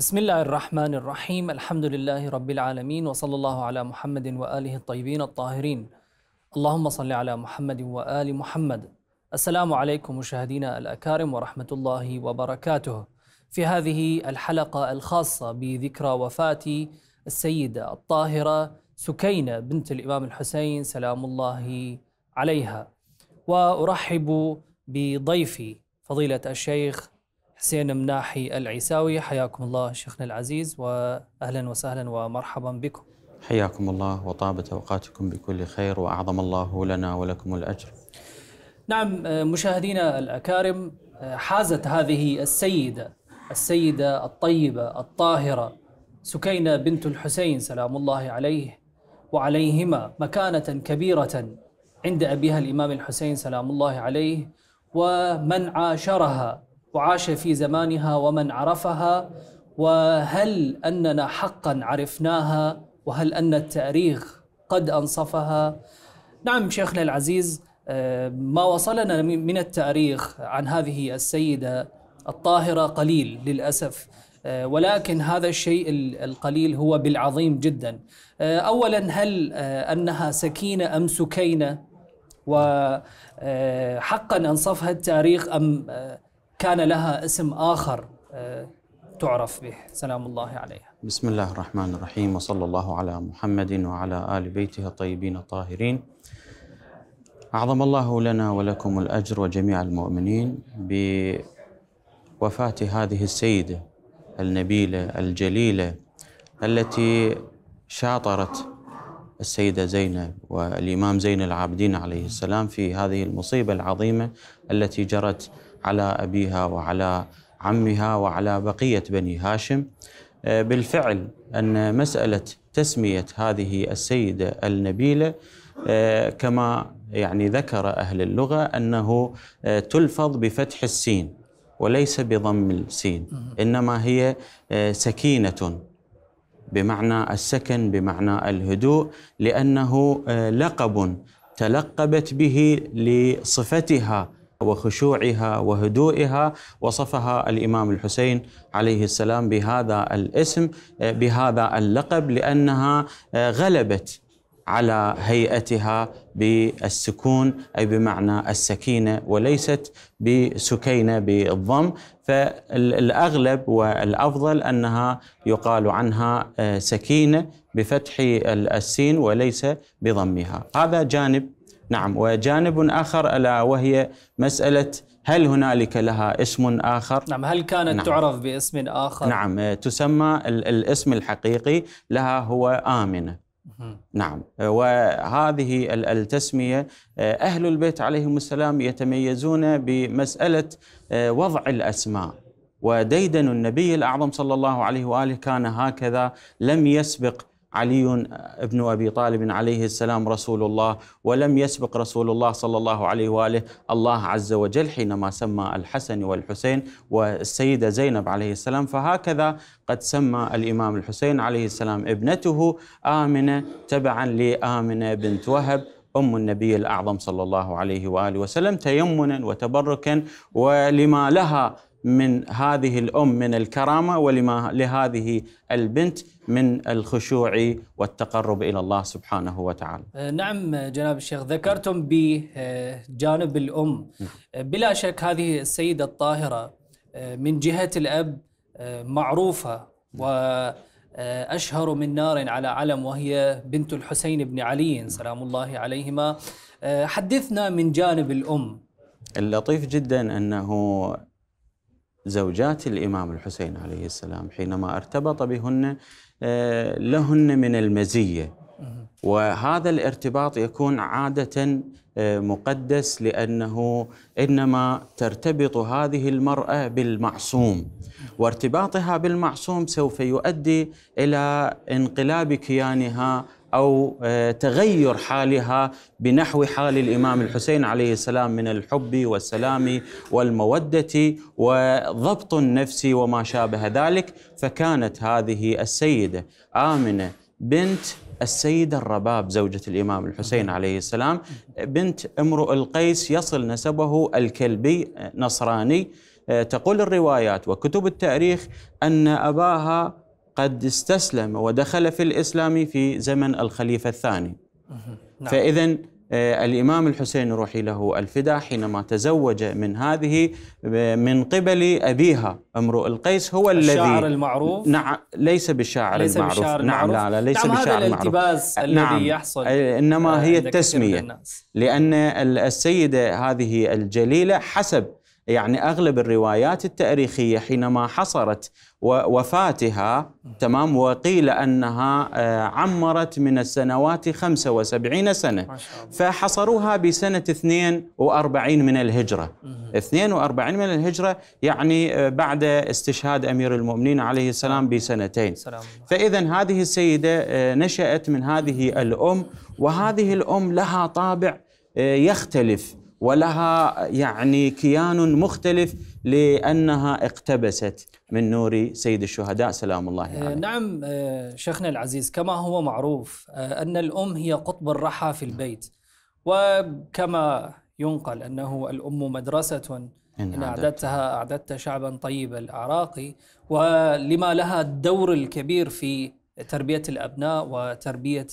بسم الله الرحمن الرحيم الحمد لله رب العالمين وصلى الله على محمد وآله الطيبين الطاهرين اللهم صل على محمد وآل محمد السلام عليكم مشاهدينا الأكارم ورحمة الله وبركاته في هذه الحلقة الخاصة بذكرى وفاة السيدة الطاهرة سكينة بنت الإمام الحسين سلام الله عليها وأرحب بضيفي فضيلة الشيخ حسين مناحي العيساوي حياكم الله شيخنا العزيز واهلا وسهلا ومرحبا بكم. حياكم الله وطابت اوقاتكم بكل خير واعظم الله لنا ولكم الاجر. نعم مشاهدينا الاكارم حازت هذه السيده السيده الطيبه الطاهره سكينه بنت الحسين سلام الله عليه وعليهما مكانه كبيره عند ابيها الامام الحسين سلام الله عليه ومن عاشرها وعاش في زمانها ومن عرفها وهل اننا حقا عرفناها وهل ان التاريخ قد انصفها نعم شيخنا العزيز آه، ما وصلنا من التاريخ عن هذه السيده الطاهره قليل للاسف آه، ولكن هذا الشيء القليل هو بالعظيم جدا آه، اولا هل انها سكينه ام سكينه وحقا انصفها التاريخ ام كان لها اسم آخر آه، تعرف به سلام الله عليها بسم الله الرحمن الرحيم وصلى الله على محمد وعلى آل بيته الطيبين الطاهرين أعظم الله لنا ولكم الأجر وجميع المؤمنين بوفاة هذه السيدة النبيلة الجليلة التي شاطرت السيدة زينب والإمام زين العابدين عليه السلام في هذه المصيبة العظيمة التي جرت على ابيها وعلى عمها وعلى بقيه بني هاشم آه، بالفعل ان مساله تسميه هذه السيده النبيله آه، كما يعني ذكر اهل اللغه انه آه، تلفظ بفتح السين وليس بضم السين انما هي سكينه بمعنى السكن بمعنى الهدوء لانه لقب تلقبت به لصفتها وخشوعها وهدوئها وصفها الامام الحسين عليه السلام بهذا الاسم آه، بهذا اللقب لانها آه، غلبت على هيئتها بالسكون اي بمعنى السكينه وليست بسكينه بالضم فالاغلب والافضل انها يقال عنها آه، سكينه بفتح السين وليس بضمها هذا جانب نعم وجانب آخر ألا وهي مسألة هل هنالك لها اسم آخر؟ نعم هل كانت نعم. تعرف باسم آخر؟ نعم تسمى الاسم الحقيقي لها هو آمنة نعم وهذه التسميه آه، اهل البيت عليهم السلام يتميزون بمساله آه، وضع الاسماء وديدن النبي الاعظم صلى الله عليه واله كان هكذا لم يسبق علي بن ابي طالب عليه السلام رسول الله ولم يسبق رسول الله صلى الله عليه واله الله عز وجل حينما سمى الحسن والحسين والسيده زينب عليه السلام فهكذا قد سمى الامام الحسين عليه السلام ابنته امنه تبعا لامنه بنت وهب ام النبي الاعظم صلى الله عليه واله وسلم تيمنا وتبركا ولما لها من هذه الام من الكرامه ولما لهذه البنت من الخشوع والتقرب الى الله سبحانه وتعالى. أه، نعم جناب الشيخ ذكرتم بجانب الام أه، بلا شك هذه السيده الطاهره أه، من جهه الاب معروفه واشهر من نار على علم وهي بنت الحسين بن علي سلام الله عليهما. حدثنا من جانب الام. اللطيف جدا انه زوجات الإمام الحسين عليه السلام حينما ارتبط بهن آه، لهن من المزية وهذا الارتباط يكون عادة آه، مقدس لأنه إنما ترتبط هذه المرأة بالمعصوم وارتباطها بالمعصوم سوف يؤدي إلى انقلاب كيانها او آه، تغير حالها بنحو حال الامام الحسين عليه السلام من الحب والسلام والموده وضبط النفس وما شابه ذلك فكانت هذه السيده امنه بنت السيدة الرباب زوجة الإمام الحسين عليه السلام بنت امرؤ القيس يصل نسبه الكلبي آه، نصراني آه، تقول الروايات وكتب التاريخ أن أباها قد استسلم ودخل في الإسلام في زمن الخليفة الثاني نعم. فإذا آه، الإمام الحسين روحي له الفدا حينما تزوج من هذه آه، من قبل أبيها امرؤ القيس هو الذي الشاعر المعروف نعم ليس بالشاعر ليس المعروف بالشاعر نعم لا لا ليس نعم بالشاعر هذا الالتباس آه، الذي نعم يحصل إنما هي التسمية لأن السيدة هذه الجليلة حسب يعني اغلب الروايات التاريخيه حينما حصرت وفاتها تمام وقيل انها آه، عمرت من السنوات 75 سنه فحصروها بسنه 42 من الهجره 42 من الهجره يعني آه، بعد استشهاد امير المؤمنين عليه السلام بسنتين فاذا هذه السيده آه، نشات من هذه الام وهذه الام لها طابع يختلف ولها يعني كيان مختلف لانها اقتبست من نور سيد الشهداء سلام الله آه، عليه. نعم آه، شيخنا العزيز كما هو معروف آه، ان الام هي قطب الرحى في البيت وكما ينقل انه الام مدرسه إن أعددتها أعددت شعبا طيب الأعراق ولما لها الدور الكبير في تربية الأبناء وتربية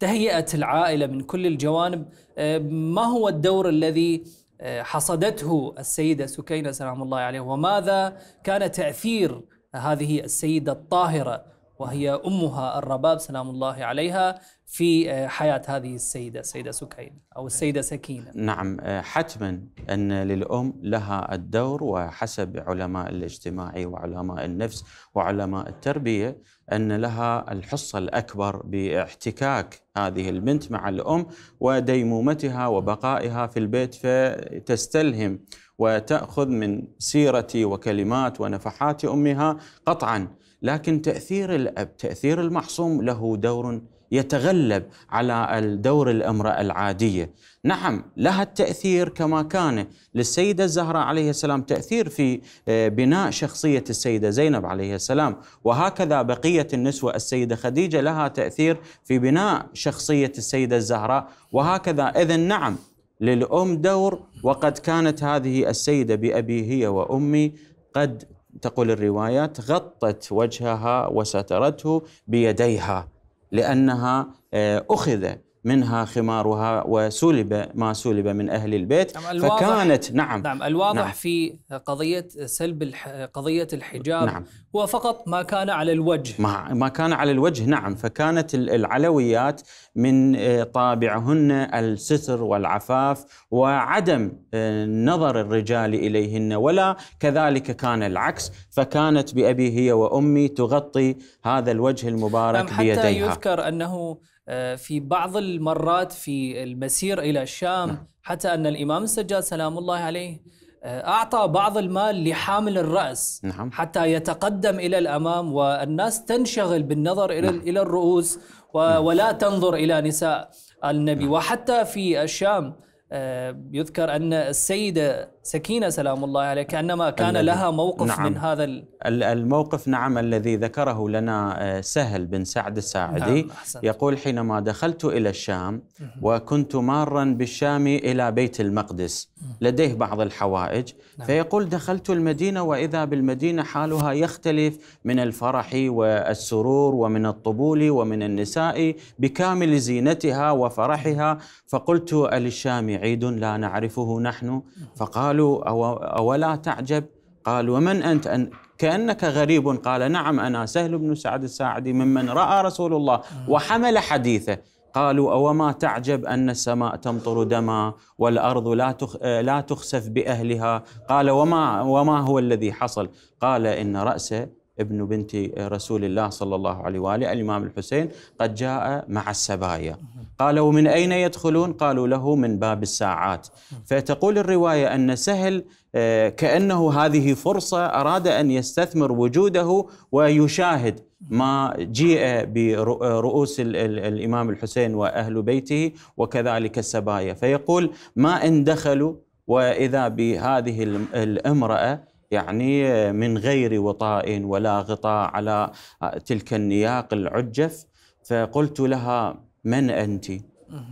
تهيئه العائله من كل الجوانب آه، ما هو الدور الذي آه، حصدته السيده سكينه سلام الله عليه وماذا كان تاثير هذه السيده الطاهره وهي أمها الرباب سلام الله عليها في آه، حياة هذه السيدة السيدة سكينة أو السيدة سكينة نعم آه، حتما أن للأم لها الدور وحسب علماء الاجتماع وعلماء النفس وعلماء التربية أن لها الحصة الأكبر باحتكاك هذه البنت مع الأم وديمومتها وبقائها في البيت فتستلهم وتأخذ من سيرة وكلمات ونفحات أمها قطعاً لكن تأثير الأب تأثير المعصوم له دور يتغلب على الدور الامرأة العادية نعم لها التأثير كما كان للسيدة الزهراء عليه السلام تأثير في آه، بناء شخصية السيدة زينب عليه السلام وهكذا بقية النسوة السيدة خديجة لها تأثير في بناء شخصية السيدة الزهراء وهكذا إذا نعم للأم دور وقد كانت هذه السيدة بأبي هي وأمي قد تقول الروايات غطت وجهها وسترته بيديها لانها آه، اخذ منها خمارها وسلب ما سلب من اهل البيت نعم فكانت نعم نعم الواضح نعم في قضيه سلب قضيه الحجاب نعم هو فقط ما كان على الوجه ما, ما كان على الوجه نعم فكانت العلويات من آه، طابعهن الستر والعفاف وعدم آه، نظر الرجال اليهن ولا كذلك كان العكس فكانت بابي هي وامي تغطي هذا الوجه المبارك نعم حتى بيديها حتى يذكر انه آه، في بعض المرات في المسير إلى الشام نعم. حتى أن الإمام السجاد سلام الله عليه آه، أعطى بعض المال لحامل الرأس نعم. حتى يتقدم إلى الأمام والناس تنشغل بالنظر إلى نعم. إلى الرؤوس نعم. ولا تنظر إلى نساء النبي نعم. وحتى في الشام آه، يذكر أن السيدة سكينة سلام الله عليه كأنما كان لها موقف نعم من هذا الموقف نعم الذي ذكره لنا آه، سهل بن سعد الساعدي نعم يقول حينما دخلت إلى الشام وكنت مارا بالشام إلى بيت المقدس لديه بعض الحوائج نعم فيقول دخلت المدينة وإذا بالمدينة حالها يختلف من الفرح والسرور ومن الطبول ومن النساء بكامل زينتها وفرحها فقلت الشام عيد لا نعرفه نحن فقالوا قالوا أو, أولا تعجب قال ومن أنت أن كأنك غريب قال نعم أنا سهل بن سعد الساعدي ممن رأى رسول الله آه. وحمل حديثه قالوا أوما تعجب أن السماء تمطر دما والأرض لا تخ لا تخسف بأهلها قال وما وما هو الذي حصل قال إن رأسه ابن بنت رسول الله صلى الله عليه وآله الإمام الحسين قد جاء مع السبايا قالوا من أين يدخلون؟ قالوا له من باب الساعات فتقول الرواية أن سهل آه، كأنه هذه فرصة أراد أن يستثمر وجوده ويشاهد ما جيء برؤوس الإمام الحسين وأهل بيته وكذلك السبايا فيقول ما إن دخلوا وإذا بهذه الامرأة يعني آه، من غير وطاء ولا غطاء على آه، تلك النياق العجف فقلت لها من أنت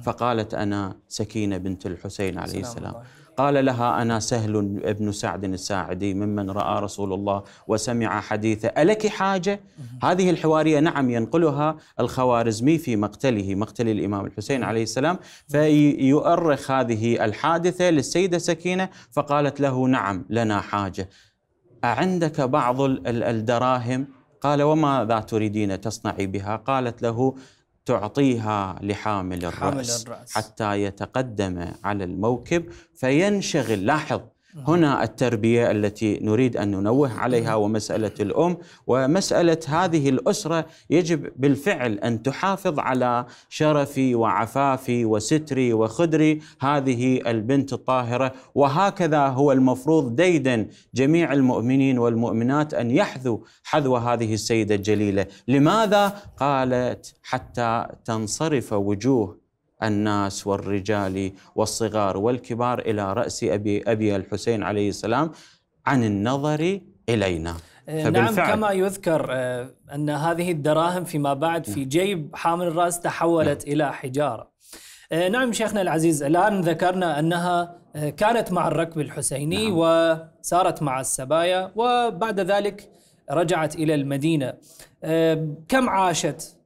فقالت أنا سكينة بنت الحسين عليه السلام قال لها أنا سهل ابن سعد الساعدي ممن رأى رسول الله وسمع حديثه ألك حاجة؟ هذه الحوارية نعم ينقلها الخوارزمي في مقتله مقتل الإمام الحسين عليه السلام فيؤرخ هذه الحادثة للسيدة سكينة فقالت له نعم لنا حاجة أعندك بعض الدراهم قال وماذا تريدين تصنعي بها قالت له تعطيها لحامل الرأس, حامل الرأس حتى يتقدم على الموكب فينشغل لاحظ هنا التربية التي نريد أن ننوه عليها ومسألة الأم ومسألة هذه الأسرة يجب بالفعل أن تحافظ على شرفي وعفافي وستري وخدري هذه البنت الطاهرة وهكذا هو المفروض ديدا جميع المؤمنين والمؤمنات أن يحذوا حذو هذه السيدة الجليلة لماذا؟ قالت حتى تنصرف وجوه الناس والرجال والصغار والكبار الى راس ابي ابي الحسين عليه السلام عن النظر الينا آه، نعم كما يذكر آه، ان هذه الدراهم فيما بعد في جيب حامل الراس تحولت نعم. الى حجاره آه، نعم شيخنا العزيز الان ذكرنا انها كانت مع الركب الحسيني نعم. وسارت مع السبايا وبعد ذلك رجعت الى المدينه كم عاشت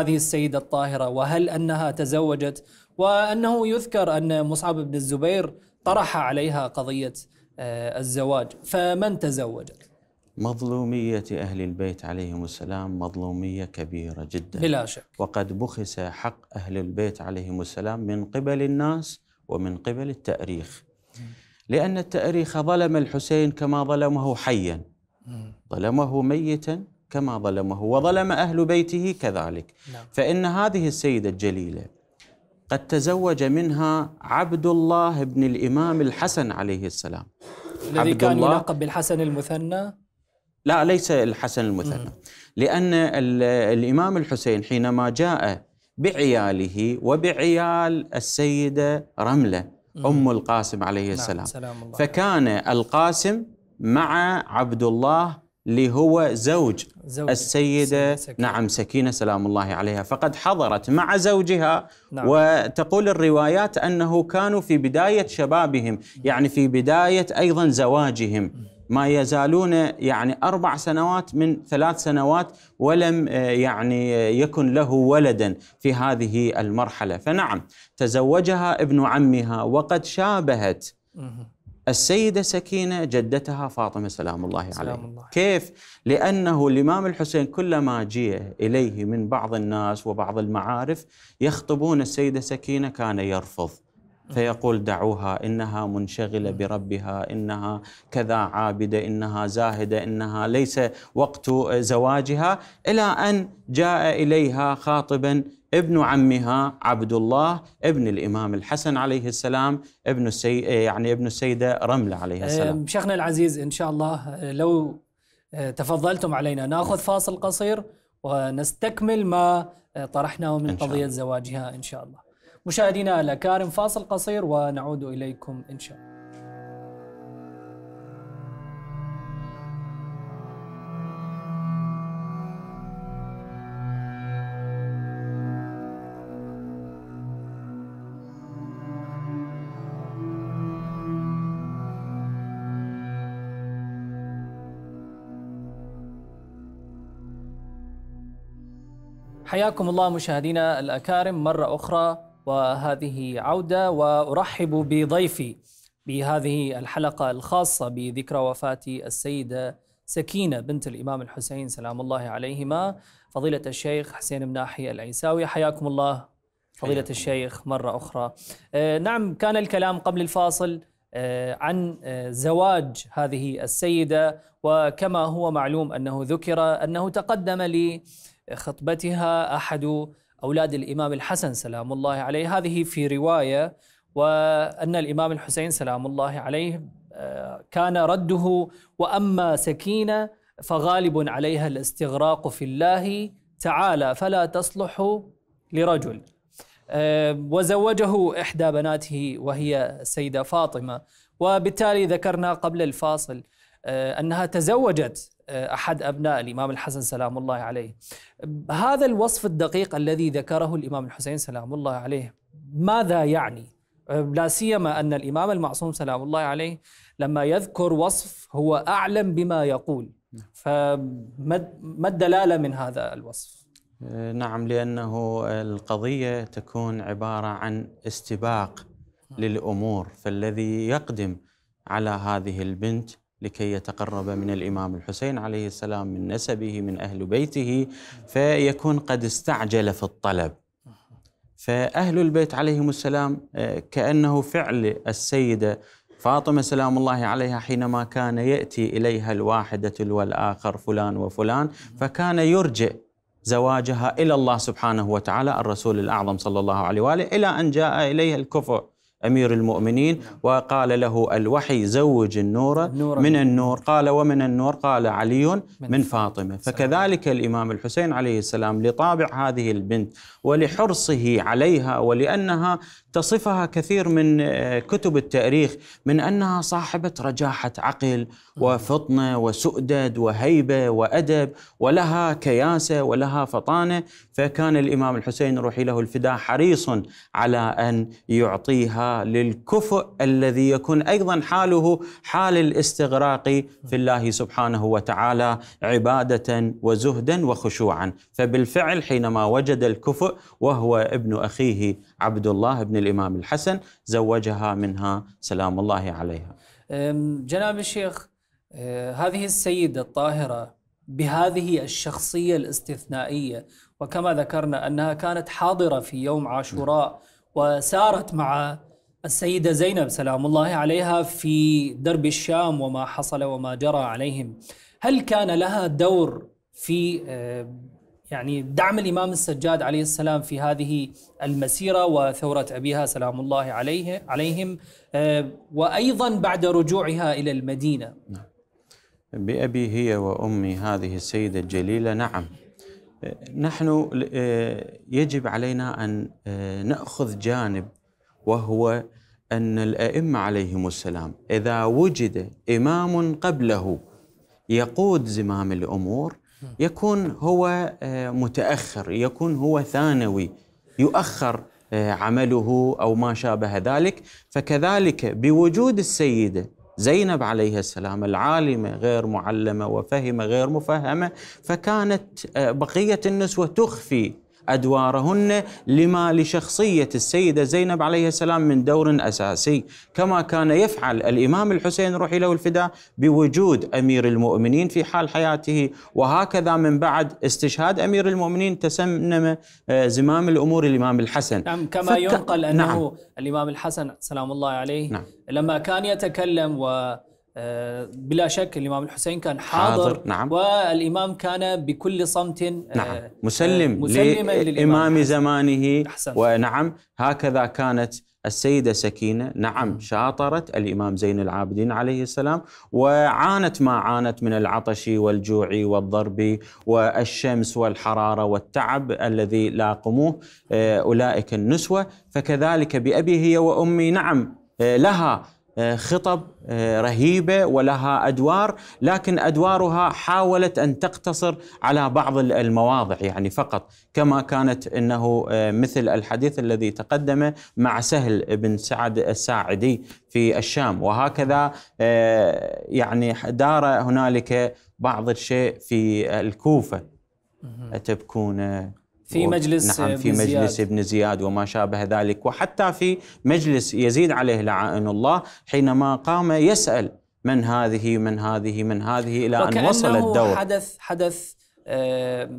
هذه السيدة الطاهرة وهل أنها تزوجت وأنه يذكر أن مصعب بن الزبير طرح عليها قضية آه، الزواج فمن تزوجت؟ مظلومية أهل البيت عليهم السلام مظلومية كبيرة جدا بلا شك وقد بخس حق أهل البيت عليهم السلام من قبل الناس ومن قبل التأريخ لأن التأريخ ظلم الحسين كما ظلمه حيا ظلمه ميتا كما ظلمه وظلم أهل بيته كذلك نعم. فإن هذه السيدة الجليلة قد تزوج منها عبد الله بن الإمام الحسن عليه السلام الذي كان يلقب بالحسن المثنى لا ليس الحسن المثنى لأن الإمام الحسين حينما جاء بعياله وبعيال السيدة رملة أم القاسم عليه نعم، السلام فكان القاسم مع عبد الله اللي هو زوج زوج السيدة سكينة. نعم سكينة سلام الله عليها فقد حضرت مع زوجها نعم. وتقول الروايات أنه كانوا في بداية شبابهم يعني في بداية أيضا زواجهم ما يزالون يعني أربع سنوات من ثلاث سنوات ولم آه، يعني آه، يكن له ولدا في هذه المرحلة فنعم تزوجها ابن عمها وقد شابهت السيدة سكينة جدتها فاطمة سلام الله سلام الله. كيف؟ لأنه الإمام الحسين كلما جاء إليه من بعض الناس وبعض المعارف يخطبون السيدة سكينة كان يرفض فيقول دعوها انها منشغله بربها انها كذا عابده انها زاهده انها ليس وقت زواجها الى ان جاء اليها خاطبا ابن عمها عبد الله ابن الامام الحسن عليه السلام ابن السي يعني ابن السيده رمله عليه آه، السلام شيخنا العزيز ان شاء الله آه، لو آه، تفضلتم علينا ناخذ فاصل قصير ونستكمل ما طرحناه من قضيه زواجها ان شاء الله مشاهدينا الاكارم فاصل قصير ونعود اليكم ان شاء الله حياكم الله مشاهدينا الأكارم مرة أخرى وهذه عودة وأرحب بضيفي بهذه الحلقة الخاصة بذكرى وفاة السيدة سكينة بنت الإمام الحسين سلام الله عليهما فضيلة الشيخ حسين مناحي العيساوي حياكم الله فضيلة حياكم. الشيخ مرة أخرى آه، نعم كان الكلام قبل الفاصل آه، عن آه، زواج هذه السيدة وكما هو معلوم أنه ذكر أنه تقدم لي خطبتها أحد أولاد الإمام الحسن سلام الله عليه هذه في رواية وأن الإمام الحسين سلام الله عليه آه، كان رده وأما سكينة فغالب عليها الاستغراق في الله تعالى فلا تصلح لرجل آه، وزوجه إحدى بناته وهي السيدة فاطمة وبالتالي ذكرنا قبل الفاصل آه، أنها تزوجت آه، أحد أبناء الإمام الحسن سلام الله عليه هذا الوصف الدقيق الذي ذكره الإمام الحسين سلام الله عليه ماذا يعني؟ آه، لا سيما أن الإمام المعصوم سلام الله عليه لما يذكر وصف هو أعلم بما يقول فما الدلالة من هذا الوصف؟ آه، نعم لأنه القضية تكون عبارة عن استباق نعم. للأمور فالذي يقدم على هذه البنت لكي يتقرب من الإمام الحسين عليه السلام من نسبه من أهل بيته فيكون قد استعجل في الطلب فأهل البيت عليهم السلام آه، كأنه فعل السيدة فاطمة سلام الله عليها حينما كان يأتي إليها الواحدة والآخر فلان وفلان فكان يرجئ زواجها إلى الله سبحانه وتعالى الرسول الأعظم صلى الله عليه وآله إلى أن جاء إليها الكفر أمير المؤمنين نعم. وقال له الوحي زوج النور من النور قال ومن النور قال علي من فاطمة فكذلك الإمام الحسين عليه السلام لطابع هذه البنت ولحرصه عليها ولأنها تصفها كثير من آه، كتب التاريخ من أنها صاحبة رجاحة عقل وفطنة وسؤدد وهيبة وأدب ولها كياسة ولها فطانة فكان الإمام الحسين روحي له الفداء حريص على أن يعطيها للكفء الذي يكون ايضا حاله حال الاستغراق في الله سبحانه وتعالى عباده وزهدا وخشوعا فبالفعل حينما وجد الكفء وهو ابن اخيه عبد الله بن الامام الحسن زوجها منها سلام الله عليها جناب الشيخ أه، هذه السيده الطاهره بهذه الشخصيه الاستثنائيه وكما ذكرنا انها كانت حاضره في يوم عاشوراء وسارت مع السيدة زينب سلام الله عليها في درب الشام وما حصل وما جرى عليهم هل كان لها دور في آه، يعني دعم الإمام السجاد عليه السلام في هذه المسيرة وثورة أبيها سلام الله عليه عليهم آه، وأيضا بعد رجوعها إلى المدينة نعم. بأبي هي وأمي هذه السيدة الجليلة نعم آه، نحن يجب علينا أن نأخذ جانب وهو أن الأئمة عليهم السلام إذا وجد إمام قبله يقود زمام الأمور يكون هو آه، متأخر يكون هو ثانوي يؤخر آه، عمله أو ما شابه ذلك فكذلك بوجود السيدة زينب عليه السلام العالمة غير معلمة وفهمة غير مفهمة فكانت آه، بقية النسوة تخفي أدوارهن لما لشخصية السيدة زينب عليه السلام من دور أساسي كما كان يفعل الإمام الحسين روحي له الفداء بوجود أمير المؤمنين في حال حياته وهكذا من بعد استشهاد أمير المؤمنين تسمم آه، زمام الأمور الإمام الحسن نعم كما ينقل أنه نعم. الإمام الحسن سلام الله عليه نعم. لما كان يتكلم و آه، بلا شك الإمام الحسين كان حاضر, حاضر نعم والإمام كان بكل صمت آه، نعم آه، مسلم لامام للإمام زمانه أحسن. ونعم هكذا كانت السيدة سكينة نعم شاطرت الإمام زين العابدين عليه السلام وعانت ما عانت من العطش والجوع والضرب والشمس والحرارة والتعب الذي لاقموه أولئك النسوة فكذلك بأبي هي وأمي نعم لها آه، خطب آه، رهيبه ولها ادوار لكن ادوارها حاولت ان تقتصر على بعض المواضع يعني فقط كما كانت انه آه، مثل الحديث الذي تقدم مع سهل بن سعد الساعدي في الشام وهكذا يعني دار هنالك بعض الشيء في الكوفه تبكون في مجلس نعم في ابن مجلس زياد. ابن زياد وما شابه ذلك وحتى في مجلس يزيد عليه لعائن الله حينما قام يسأل من هذه من هذه من هذه إلى أن وصل الدور حدث حدث آه،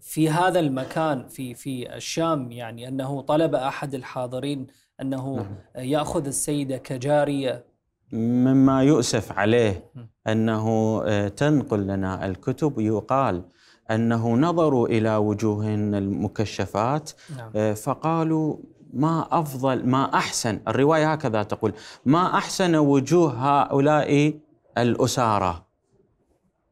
في هذا المكان في في الشام يعني أنه طلب أحد الحاضرين أنه نعم. يأخذ السيدة كجارية مما يؤسف عليه أنه آه، تنقل لنا الكتب يقال انه نظروا الى وجوههن المكشفات نعم. آه، فقالوا ما افضل ما احسن الروايه هكذا تقول ما احسن وجوه هؤلاء الاساره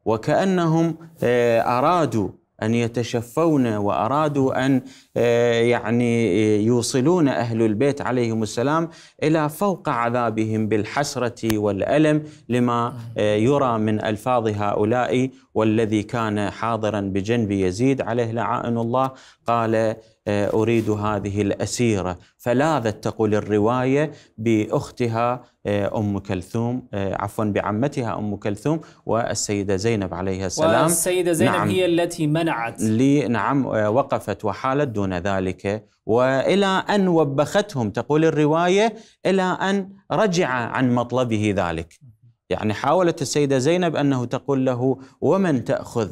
وكانهم آه، ارادوا أن يتشفون وأرادوا أن آه، يعني آه، يوصلون أهل البيت عليهم السلام إلى فوق عذابهم بالحسرة والألم لما آه، يرى من ألفاظ هؤلاء والذي كان حاضرا بجنب يزيد عليه لعائن الله قال أريد هذه الأسيرة فلاذت تقول الرواية بأختها آه، ام كلثوم آه، عفوا بعمتها ام كلثوم والسيده زينب عليها السلام والسيده زينب نعم هي التي منعت لي نعم آه، وقفت وحالت دون ذلك والى ان وبختهم تقول الروايه الى ان رجع عن مطلبه ذلك يعني حاولت السيده زينب انه تقول له ومن تاخذ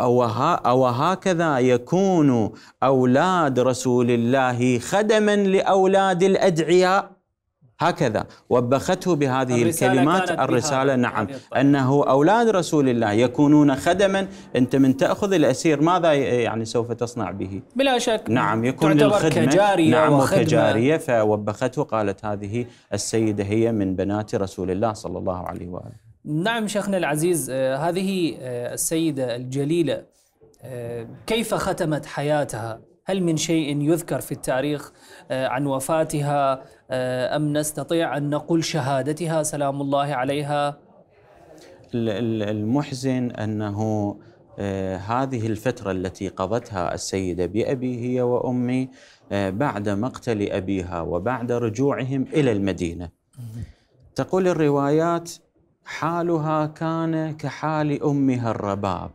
أو هكذا يكون أولاد رسول الله خدما لأولاد الأدعياء هكذا وبخته بهذه الكلمات الرسالة نعم أنه أولاد رسول الله يكونون خدما أنت من تأخذ الأسير ماذا يعني سوف تصنع به بلا شك نعم يكون للخدمة كجارية نعم وخدمة. فوبخته قالت هذه السيدة هي من بنات رسول الله صلى الله عليه وآله نعم شيخنا العزيز آه، هذه آه، السيدة الجليلة آه، كيف ختمت حياتها هل من شيء يذكر في التاريخ آه، عن وفاتها آه، أم نستطيع أن نقول شهادتها سلام الله عليها المحزن أنه آه، هذه الفترة التي قضتها السيدة بأبي هي وأمي بعد مقتل أبيها وبعد رجوعهم إلى المدينة تقول الروايات حالها كان كحال أمها الرباب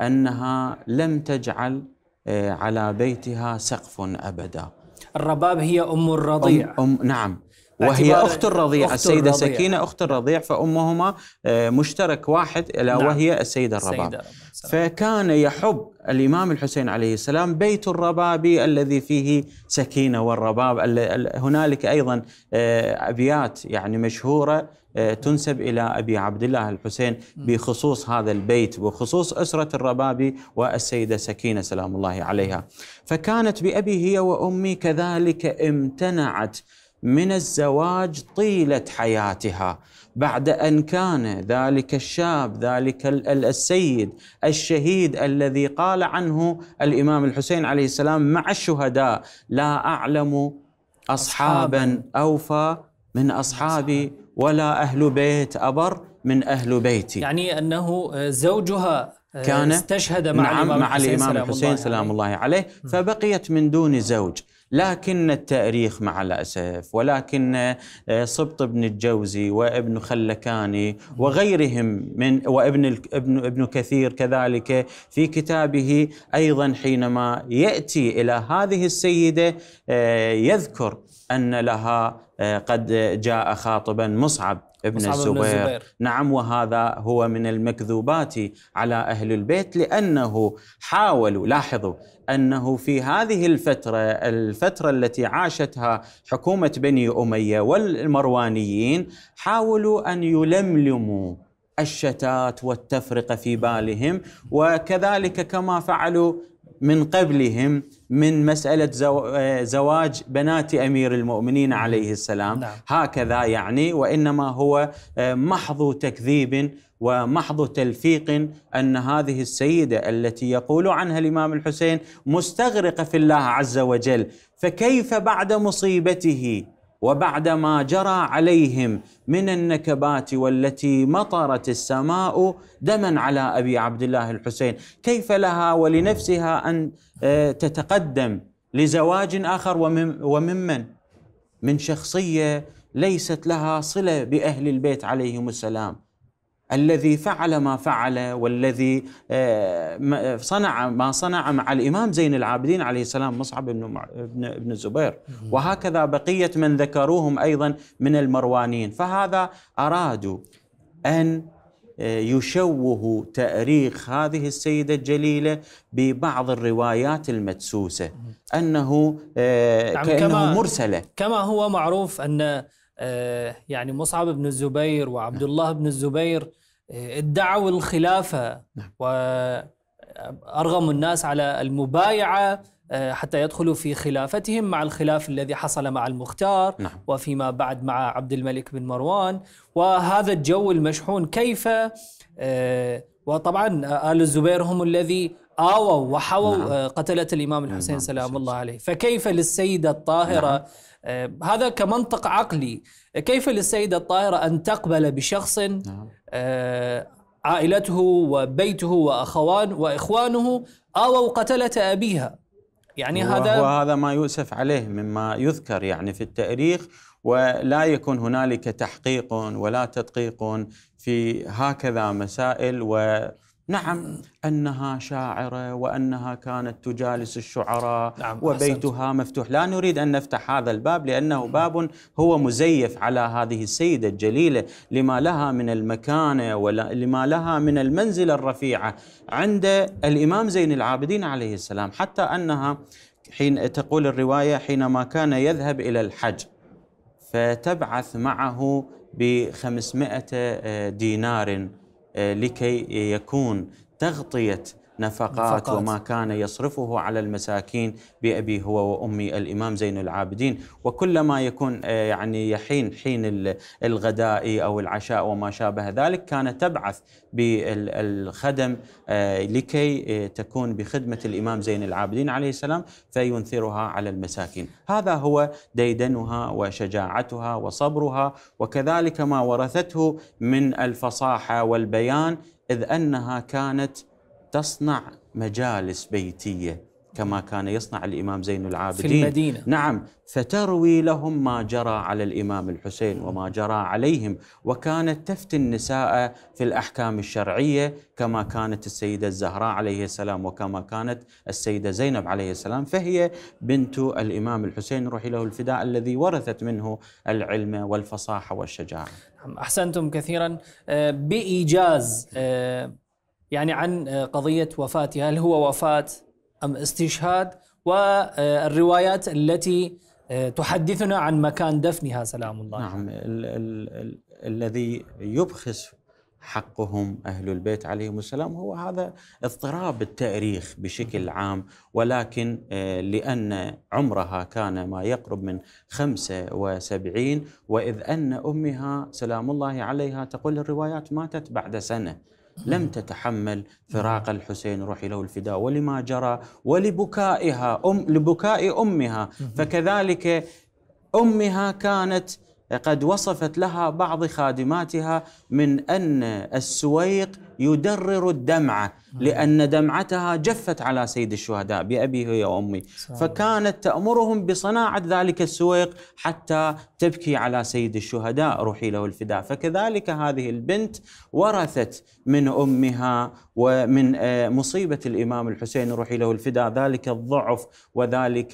أنها لم تجعل آه، على بيتها سقف أبدا الرباب هي أم الرضيع أم, أم نعم وهي أخت الرضيع أخت السيدة الرضيع. سكينة أخت الرضيع فأمهما آه، مشترك واحد ألا نعم. وهي السيدة الرباب فكان يحب الإمام الحسين عليه السلام بيت الرباب الذي فيه سكينة والرباب هنالك أيضا آه، أبيات يعني مشهورة آه، تنسب إلى أبي عبد الله الحسين بخصوص هذا البيت وخصوص أسرة الربابي والسيدة سكينة سلام الله عليها فكانت بأبي هي وأمي كذلك امتنعت من الزواج طيلة حياتها بعد أن كان ذلك الشاب ذلك السيد الشهيد الذي قال عنه الإمام الحسين عليه السلام مع الشهداء لا أعلم أصحابا أوفى من أصحابي ولا أهل بيت أبر من أهل بيتي يعني أنه آه، زوجها آه، كان استشهد مع نعم الإمام مع الإمام حسين, سلام, حسين سلام الله عليه فبقيت من دون زوج لكن التأريخ مع الأسف ولكن آه، صبط بن الجوزي وابن خلكاني وغيرهم من وابن ابن ابن كثير كذلك في كتابه أيضا حينما يأتي إلى هذه السيدة يذكر أن لها آه، قد جاء خاطبا مصعب ابن مصعب الزبير. الزبير نعم وهذا هو من المكذوبات على أهل البيت لأنه حاولوا لاحظوا أنه في هذه الفترة الفترة التي عاشتها حكومة بني أمية والمروانيين حاولوا أن يلملموا الشتات والتفرقه في بالهم وكذلك كما فعلوا من قبلهم من مسألة آه، زواج بنات أمير المؤمنين عليه السلام نعم. هكذا يعني وإنما هو آه، محض تكذيب ومحض تلفيق ان هذه السيده التي يقول عنها الامام الحسين مستغرقه في الله عز وجل فكيف بعد مصيبته وبعد ما جرى عليهم من النكبات والتي مطرت السماء دما على ابي عبد الله الحسين، كيف لها ولنفسها ان آه، تتقدم لزواج اخر وممن؟ من شخصيه ليست لها صله باهل البيت عليهم السلام. الذي فعل ما فعل والذي آه، صنع ما صنع مع الامام زين العابدين عليه السلام مصعب بن ابن الزبير وهكذا بقيه من ذكروهم ايضا من المروانيين فهذا ارادوا ان آه، يشوه تاريخ هذه السيده الجليله ببعض الروايات المدسوسه انه آه، يعني كانه مرسله كما هو معروف ان يعني مصعب بن الزبير وعبد نعم. الله بن الزبير ادعوا الخلافة نعم. وأرغموا الناس على المبايعة آه، حتى يدخلوا في خلافتهم مع الخلاف الذي حصل مع المختار نعم. وفيما بعد مع عبد الملك بن مروان وهذا الجو المشحون كيف آه، وطبعا آل الزبير هم الذي آه، آووا وحووا نعم. آه، قتلت الإمام الحسين نعم. سلام نعم. الله عليه فكيف للسيدة الطاهرة نعم. آه، هذا كمنطق عقلي كيف للسيدة الطاهرة أن تقبل بشخص نعم. عائلته وبيته وأخوان وإخوانه آووا قتلة أبيها يعني هذا وهذا ما يؤسف عليه مما يذكر يعني في التاريخ ولا يكون هنالك تحقيق ولا تدقيق في هكذا مسائل و نعم انها شاعره وانها كانت تجالس الشعراء نعم وبيتها حسنت. مفتوح، لا نريد ان نفتح هذا الباب لانه باب هو مزيف على هذه السيده الجليله لما لها من المكانه ولما لها من المنزله الرفيعه عند الامام زين العابدين عليه السلام، حتى انها حين تقول الروايه حينما كان يذهب الى الحج فتبعث معه ب 500 دينار آه، لكي يكون تغطيه نفقات وما كان يصرفه على المساكين بأبي هو وأمي الإمام زين العابدين وكلما يكون آه، يعني يحين حين الغداء أو العشاء وما شابه ذلك كانت تبعث بالخدم آه، لكي آه، تكون بخدمة الإمام زين العابدين عليه السلام فينثرها على المساكين هذا هو ديدنها وشجاعتها وصبرها وكذلك ما ورثته من الفصاحة والبيان إذ أنها كانت تصنع مجالس بيتيه كما كان يصنع الامام زين العابدين في المدينه نعم فتروي لهم ما جرى على الامام الحسين وما جرى عليهم وكانت تفتي النساء في الاحكام الشرعيه كما كانت السيده الزهراء عليه السلام وكما كانت السيده زينب عليه السلام فهي بنت الامام الحسين روحي له الفداء الذي ورثت منه العلم والفصاحه والشجاعه. نعم، احسنتم كثيرا آه، بايجاز آه، يعني عن آه، قضية وفاتها هل هو وفاة أم استشهاد والروايات التي آه، تحدثنا عن مكان دفنها سلام الله نعم ال ال الذي يبخس حقهم أهل البيت عليهم السلام هو هذا اضطراب التاريخ بشكل عام ولكن آه، لأن عمرها كان ما يقرب من 75 وإذ أن أمها سلام الله عليها تقول الروايات ماتت بعد سنة لم تتحمل فراق الحسين روحي له الفداء ولما جرى ولبكائها أم لبكاء أمها فكذلك أمها كانت قد وصفت لها بعض خادماتها من أن السويق يدرر الدمعة لأن دمعتها جفت على سيد الشهداء بأبي هي وأمي فكانت تأمرهم بصناعة ذلك السويق حتى تبكي على سيد الشهداء روحي له الفداء فكذلك هذه البنت ورثت من امها ومن آه، مصيبه الامام الحسين روحي له الفداء ذلك الضعف وذلك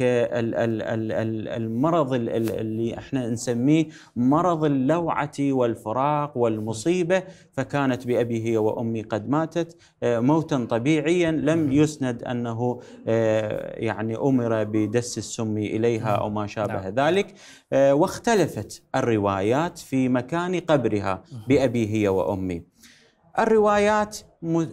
المرض اللي احنا نسميه مرض اللوعه والفراق والمصيبه فكانت بابي هي وامي قد ماتت آه، موتا طبيعيا لم يسند انه آه، يعني امر بدس السم اليها او ما شابه نعم. ذلك واختلفت الروايات في مكان قبرها بابي هي وامي الروايات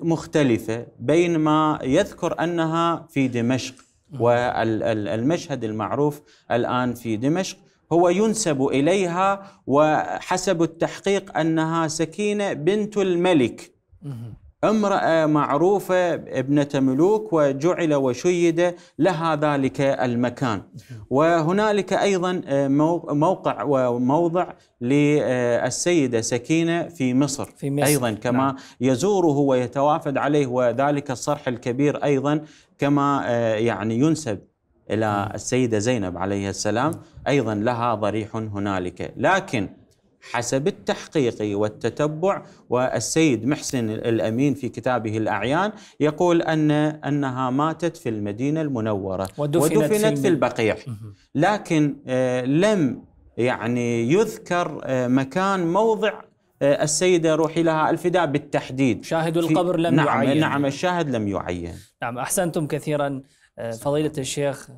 مختلفة بينما يذكر أنها في دمشق والمشهد المعروف الآن في دمشق هو ينسب إليها وحسب التحقيق أنها سكينة بنت الملك امرأة معروفة ابنة ملوك وجعل وشيد لها ذلك المكان وهنالك أيضا آه، موقع وموضع للسيدة سكينة في مصر, في مصر. أيضا نعم. كما نعم. يزوره ويتوافد عليه وذلك الصرح الكبير أيضا كما آه، يعني ينسب إلى نعم. السيدة زينب عليه السلام أيضا لها ضريح هنالك لكن حسب التحقيق والتتبع والسيد محسن الامين في كتابه الاعيان يقول ان انها ماتت في المدينه المنوره ودفنت, ودفنت في البقيع لكن آه، لم يعني يذكر آه، مكان موضع آه، السيده روحي لها الفداء بالتحديد شاهد القبر لم نعم يعين نعم الشاهد لم يعين نعم احسنتم كثيرا آه، فضيلة الشيخ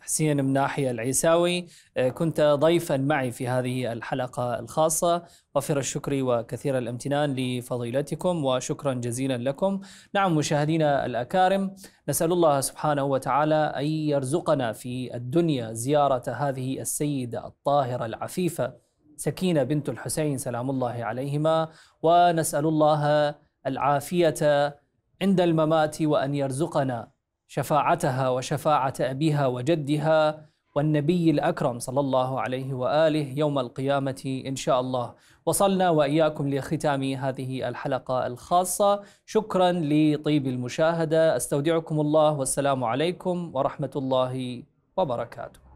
حسين مناحي العيساوي آه، كنت ضيفا معي في هذه الحلقة الخاصة وفر الشكر وكثير الامتنان لفضيلتكم وشكرا جزيلا لكم نعم مشاهدينا الأكارم نسأل الله سبحانه وتعالى أن يرزقنا في الدنيا زيارة هذه السيدة الطاهرة العفيفة سكينة بنت الحسين سلام الله عليهما ونسأل الله العافية عند الممات وأن يرزقنا شفاعتها وشفاعة أبيها وجدها والنبي الأكرم صلى الله عليه وآله يوم القيامة إن شاء الله وصلنا وإياكم لختام هذه الحلقة الخاصة شكرا لطيب المشاهدة أستودعكم الله والسلام عليكم ورحمة الله وبركاته